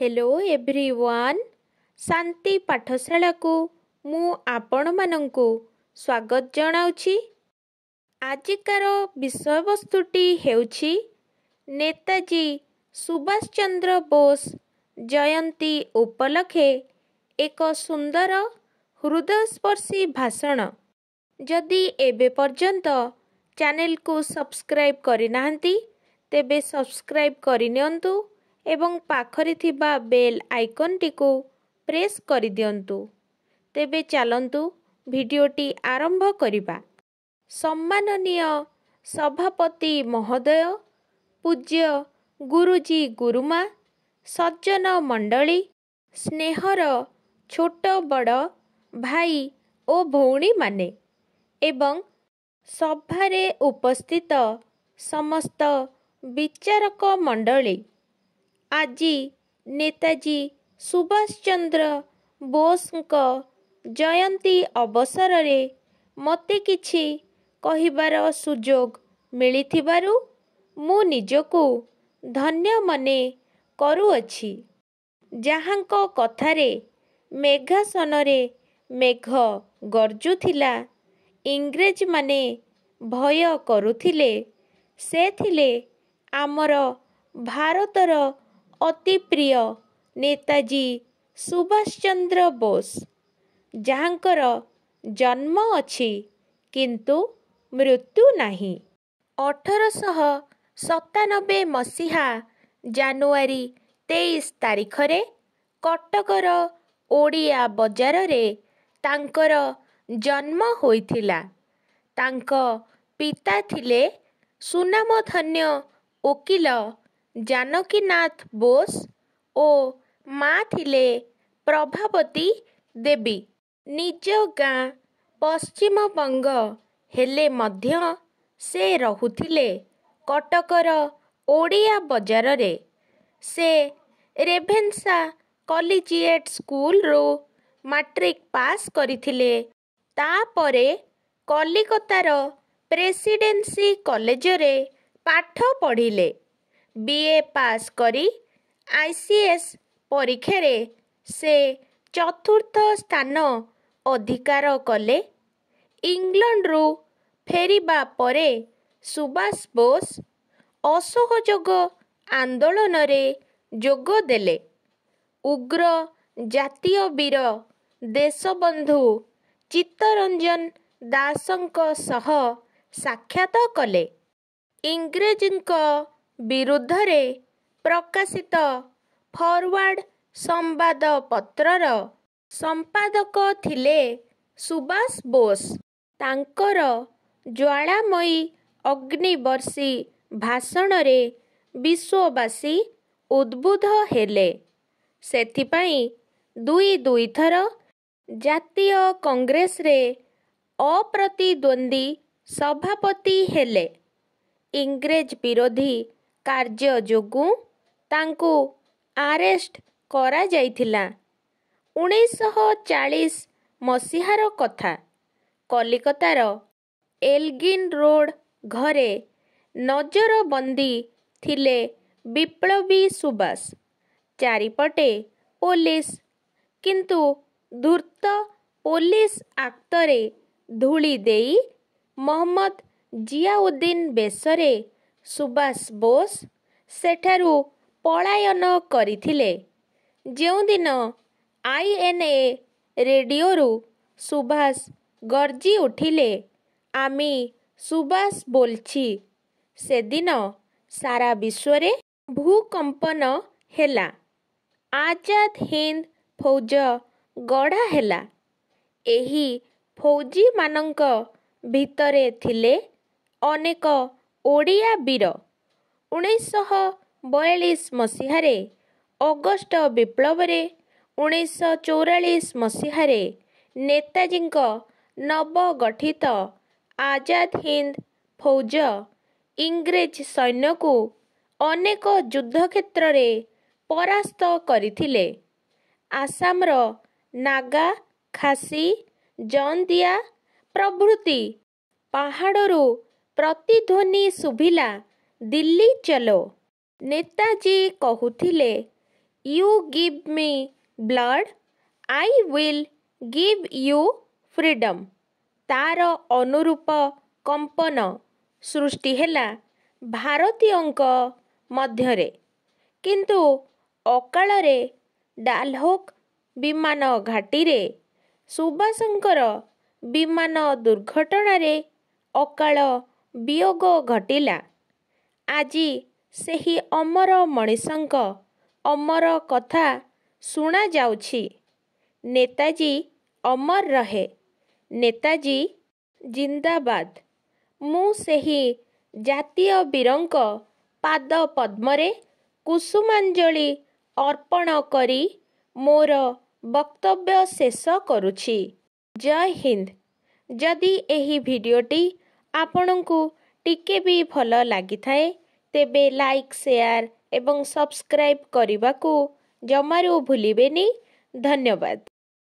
hello everyone Shanti ପାଠଶାଳାକୁ ମୁଁ ଆପଣମାନଙ୍କୁ ସ୍ୱାଗତ ଜଣାଉଛି ଆଜିକାର ବିଷୟବସ୍ତୁଟି ହେଉଛି ନେତାଜୀ ସୁଭାଷ ଚନ୍ଦ୍ର ବୋଷ ଜୟନ୍ତୀ ଉପଲକ୍ଷେ ଏକ ସୁନ୍ଦର ହୃଦୟସ୍ପର୍ଶୀ ଭାଷଣ ଯଦି ଏବେ ପର୍ଯ୍ୟନ୍ତ ଚ୍ୟାନେଲକୁ ସବସ୍କ୍ରାଇବ୍ କରିନାହାନ୍ତି ତେବେ ସବସ୍କ୍ରାଇବ୍ କରିନିଅନ୍ତୁ ଏବଂ ପାଖରେ ଥିବା ବେଲ୍ ଆଇକନ୍ଟିକୁ ପ୍ରେସ୍ କରିଦିଅନ୍ତୁ ତେବେ ଚାଲନ୍ତୁ ଭିଡ଼ିଓଟି ଆରମ୍ଭ କରିବା ସମ୍ମାନନୀୟ ସଭାପତି ମହୋଦୟ ପୂଜ୍ୟ ଗୁରୁଜୀ ଗୁରୁମା ସଜ୍ଜନ ମଣ୍ଡଳୀ ସ୍ନେହର ଛୋଟ ବଡ଼ ଭାଇ ଓ ଭଉଣୀମାନେ ଏବଂ ସଭାରେ ଉପସ୍ଥିତ ସମସ୍ତ ବିଚାରକ ମଣ୍ଡଳୀ ଆଜି ନେତାଜୀ ସୁଭାଷ ଚନ୍ଦ୍ର ବୋଷଙ୍କ ଜୟନ୍ତୀ ଅବସରରେ ମୋତେ କିଛି କହିବାର ସୁଯୋଗ ମିଳିଥିବାରୁ ମୁଁ ନିଜକୁ ଧନ୍ୟ ମନେ କରୁଅଛି ଯାହାଙ୍କ କଥାରେ ମେଘାସନରେ ମେଘ ଗର୍ଜୁଥିଲା ଇଂରେଜମାନେ ଭୟ କରୁଥିଲେ ସେ ଥିଲେ ଆମର ଭାରତର ଅତି ପ୍ରିୟ ନେତାଜୀ ସୁଭାଷ ଚନ୍ଦ୍ର ବୋଷ ଯାହାଙ୍କର ଜନ୍ମ ଅଛି କିନ୍ତୁ ମୃତ୍ୟୁ ନାହିଁ ଅଠରଶହ ସତାନବେ ମସିହା ଜାନୁଆରୀ ତେଇଶ ତାରିଖରେ କଟକର ଓଡ଼ିଆ ବଜାରରେ ତାଙ୍କର ଜନ୍ମ ହୋଇଥିଲା ତାଙ୍କ ପିତା ଥିଲେ ସୁନାମଧନ୍ୟ ଓକିଲ ଜାନକୀନାଥ ବୋଷ ଓ ମା ଥିଲେ ପ୍ରଭାବତୀ ଦେବୀ ନିଜ ଗାଁ ପଶ୍ଚିମବଙ୍ଗ ହେଲେ ମଧ୍ୟ ସେ ରହୁଥିଲେ କଟକର ଓଡ଼ିଆ ବଜାରରେ ସେ ରେଭେନ୍ସା କଲିଜିଏଟ୍ ସ୍କୁଲରୁ ମାଟ୍ରିକ ପାସ୍ କରିଥିଲେ ତାପରେ କଲିକତାର ପ୍ରେସିଡେନ୍ସି କଲେଜରେ ପାଠ ପଢ଼ିଲେ ବିଏ ପାସ୍ କରି ଆଇ ସି ଏସ୍ ପରୀକ୍ଷାରେ ସେ ଚତୁର୍ଥ ସ୍ଥାନ ଅଧିକାର କଲେ ଇଂଲଣ୍ଡରୁ ଫେରିବା ପରେ ସୁବାଷ ବୋଷ ଅସହଯୋଗ ଆନ୍ଦୋଳନରେ ଯୋଗ ଦେଲେ ଉଗ୍ର ଜାତୀୟ ବୀର ଦେଶବନ୍ଧୁ ଚିତ୍ତରଞ୍ଜନ ଦାସଙ୍କ ସହ ସାକ୍ଷାତ କଲେ ଇଂରେଜଙ୍କ ବିରୁଦ୍ଧରେ ପ୍ରକାଶିତ ଫରୱାର୍ଡ଼ ସମ୍ବାଦପତ୍ରର ସମ୍ପାଦକ ଥିଲେ ସୁବାସ ବୋଷ ତାଙ୍କର ଜ୍ୱାଳାମୟୀ ଅଗ୍ନିବର୍ଷୀ ଭାଷଣରେ ବିଶ୍ୱବାସୀ ଉଦ୍ବୁଦ୍ଧ ହେଲେ ସେଥିପାଇଁ ଦୁଇ ଦୁଇଥର ଜାତୀୟ କଂଗ୍ରେସରେ ଅପ୍ରତିଦ୍ୱନ୍ଦ୍ୱୀ ସଭାପତି ହେଲେ ଇଂରେଜ ବିରୋଧୀ କାର୍ଯ୍ୟ ଯୋଗୁଁ ତାଙ୍କୁ ଆରେଷ୍ଟ କରାଯାଇଥିଲା ଉଣେଇଶହ ଚାଳିଶ ମସିହାର କଥା କଲିକତାର ଏଲଗିନ୍ ରୋଡ଼୍ ଘରେ ନଜରବନ୍ଦୀ ଥିଲେ ବିପ୍ଳବୀ ସୁବାସ ଚାରିପଟେ ପୋଲିସ କିନ୍ତୁ ଧୂର୍ତ୍ତ ପୋଲିସ ଆକ୍ତରେ ଧୂଳି ଦେଇ ମହମ୍ମଦ ଜିଆଉଦ୍ଦିନ ବେଶରେ ସୁବାସ ବୋଷ ସେଠାରୁ ପଳାୟନ କରିଥିଲେ ଯେଉଁଦିନ ଆଇଏନ୍ଏ ରେଡ଼ିଓରୁ ସୁବାସ ଗର୍ଜି ଉଠିଲେ ଆମି ସୁବାସ ବୋଲଛି ସେଦିନ ସାରା ବିଶ୍ୱରେ ଭୂକମ୍ପନ ହେଲା ଆଜାଦ ହିନ୍ଦ ଫୌଜ ଗଢ଼ା ହେଲା ଏହି ଫୌଜିମାନଙ୍କ ଭିତରେ ଥିଲେ ଅନେକ ଓଡ଼ିଆ ବୀର ଉଣେଇଶହ ବୟାଳିଶ ମସିହାରେ ଅଗଷ୍ଟ ବିପ୍ଳବରେ ଉଣେଇଶହ ଚଉରାଳିଶ ମସିହାରେ ନେତାଜୀଙ୍କ ନବଗଠିତ ଆଜାଦ ହିନ୍ଦ ଫୌଜ ଇଂରେଜ ସୈନ୍ୟକୁ ଅନେକ ଯୁଦ୍ଧକ୍ଷେତ୍ରରେ ପରାସ୍ତ କରିଥିଲେ ଆସାମର ନାଗା ଖାସି ଜନ୍ଦିଆ ପ୍ରଭୃତି ପାହାଡ଼ରୁ ପ୍ରତିଧ୍ୱନି ଶୁଭିଲା ଦିଲ୍ଲୀ ଚଲୋ ନେତାଜୀ କହୁଥିଲେ you give me blood I will give you freedom ତା'ର ଅନୁରୂପ କମ୍ପନ ସୃଷ୍ଟି ହେଲା ଭାରତୀୟଙ୍କ ମଧ୍ୟରେ କିନ୍ତୁ ଅକାଳରେ ଡାଲହୋକ୍ ବିମାନ ଘାଟିରେ ସୁବାସଙ୍କର ବିମାନ ଦୁର୍ଘଟଣାରେ ଅକାଳ ବିୟୋଗ ଘଟିଲା ଆଜି ସେହି ଅମର ମଣିଷଙ୍କ ଅମର କଥା ଶୁଣାଯାଉଛି ନେତାଜୀ ଅମର ରହେ ନେତାଜୀ ଜିନ୍ଦାବାଦ ମୁଁ ସେହି ଜାତୀୟ ବୀରଙ୍କ ପାଦ ପଦ୍ମରେ କୁସୁମାଞ୍ଜଳି ଅର୍ପଣ କରି ମୋର ବକ୍ତବ୍ୟ ଶେଷ କରୁଛି ଜୟ ହିନ୍ଦ ଯଦି ଏହି ଭିଡ଼ିଓଟି ଆପଣଙ୍କୁ ଟିକେ ବି ଭଲ ଲାଗିଥାଏ ତେବେ ଲାଇକ୍ ସେୟାର୍ ଏବଂ ସବସ୍କ୍ରାଇବ୍ କରିବାକୁ ଜମାରୁ ଭୁଲିବେନି ଧନ୍ୟବାଦ